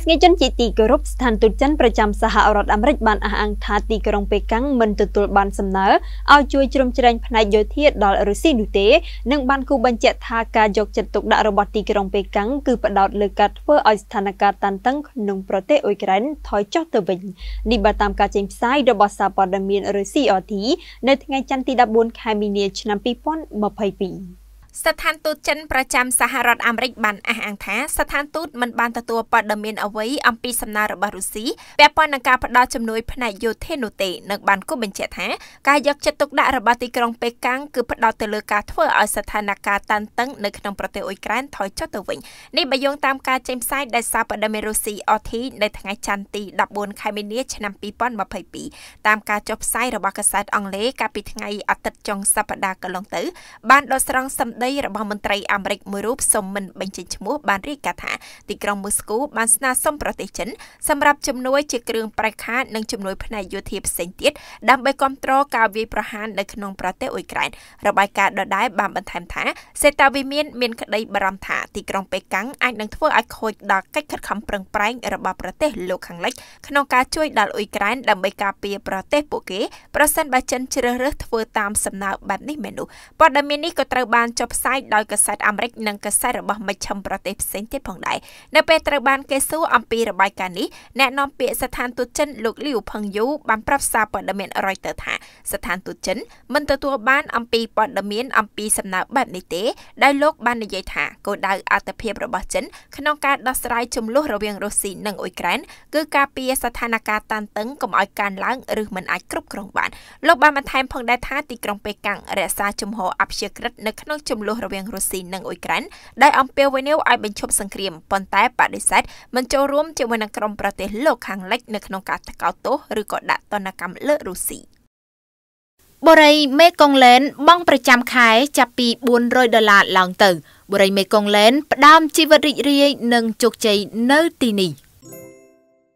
សងារជនជាទីគោរពស្ថានទូតចិនប្រចាំសហរដ្ឋអាមេរិកបានអះអាងថាទីក្រុងប៉េកាំងមិនទទួលបានសំណើឲ្យជួយជ្រោមជ្រែងផ្នែកយោធាដល់រុស្ស៊ីនោះទេ និងបានគូបញ្ជាក់ថាការយកចិត្តទុកដាក់របស់ទីក្រុងប៉េកាំងគឺផ្ដោតលើការធ្វើឲ្យស្ថានភាពតានតឹងក្នុងប្រទេសអ៊ុយក្រែនថយចុះទៅវិញនេះបើតាមការចេញផ្សាយរបស់សារព័ត៌មានរុស្ស៊ី RT នៅថ្ងៃច័ន្ទទី14ខែមីនាឆ្នាំ2022ស្ថានទូតចិនប្រចាំសហរដ្ឋអាមេរិកបានអះអាងថា ស្ថានទូតមិនបានទទួលព័ត៌មានអ្វីអំពីសំណើរបស់រុស្ស៊ីពាក់ព័ន្ធនឹងការផ្តល់ជំនួយផ្នែកយោធានោះទេនិងបានគូបញ្ជាក់ថាការយកចិត្តទុកដាក់របស់ទីក្រុងប៉េកាំងគឺផ្តោតទៅលើការធ្វើឲ្យស្ថានភាពតានតឹង នៅក្នុងប្រទេសអ៊ុយក្រែនថយចុះទៅវិញនេះបើយោងតាមការចេញផ្សាយដោយសារព័ត៌មានរុស្ស៊ី RT នៅថ្ងៃច័ន្ទទី14ខែមីនាឆ្នាំ2022តាមការចុះផ្សាយរបស់កាសែតអង់គ្លេសកាលពីថ្ងៃអាទិត្យចុងសប្តាហ៍កន្លងទៅបានដកស្រង់សម្ដេចដីរបស់មន្ត្រីអាមេរិកមួយរូបសុំមិនបញ្ចេញឈ្មោះបានរាយការណ៍ថាទីក្រុងមូស្គូបានស្នើសុំប្រទេសចិនសម្រាប់ជំនួយជាគ្រឿងប្រេះខាតនិងជំនួយផ្នែកយោធាផ្សេងទៀតដើម្បីគ្រប់គ្រងការវាយប្រហារនៅក្នុងប្រទេសអ៊ុយក្រែនរបាយការណ៍ដដែលបានបន្ថែមថាសេតាវិមានមានក្តីបារម្ភថាទីក្រុងប៉េកាំងអាចនឹងធ្វើឲ្យខូចដល់កិច្ចខិតខំប្រឹងប្រែងរបស់ប្រទេសលោកខាងលិចក្នុងការជួយដល់អ៊ុយក្រែនដើម្បីការពារប្រទេសពួកគេប្រសិនបើចិនជ្រើសរើសធ្វើតាមសំណើបែបនេះមែននោះព័ត៌មាននេះក៏ត្រូវបានចុះផ្សាយដោយកាសែតអាមេរិកនិងកាសែតរបស់មជ្ឈិមប្រទេសផ្សេងទៀតផងដែរនៅពេលត្រូវបានគេសួរអំពីរបាយការណ៍នេះអ្នកនាំពាក្យស្ថានទូតចិនលោកលីវផឹងយូបានប្រាប់សារព័ត៌មាន Reuters ថា ស្ថានទូតចិនមិនទទួលបានអំពីព័ត៌មានអំពីសំណើបែបនេះទេដោយលោកបាននិយាយថាគោលដៅអត្ថភាពរបស់ចិន ក្នុងការដោះស្រាយចំនួនរវាងរុស្ស៊ីនិងអ៊ុយក្រែនគឺការពារស្ថានភាពតានតឹងកុំឲ្យកើនឡើងឬមិនអាចគ្រប់គ្រងបាន លោកបានបន្ថែមផងដែរថាទីក្រុងប៉េកាំងរក្សាជំហរអព្យាក្រឹតនៅក្នុងចំលុះរវាងរុស្ស៊ីនិងអ៊ុយក្រែនដែលអំពាវនាវឲ្យបញ្ឈប់សង្គ្រាមប៉ុន្តែបដិសេធមិនចូលរួម ជាមួយនឹងក្រុមប្រទេសលោកខាងលិចនៅក្នុងការថ្កោលទោសឬក៏ដាក់ទណ្ឌកម្មលើរុស្ស៊ីបុរីមេកុងលែន បង់ប្រចាំខែចាប់ពី400ដុល្លារឡើងទៅបុរីមេកុងលែនផ្ដើមជីវិតរីករាយ និងជោគជ័យនៅទីនេះ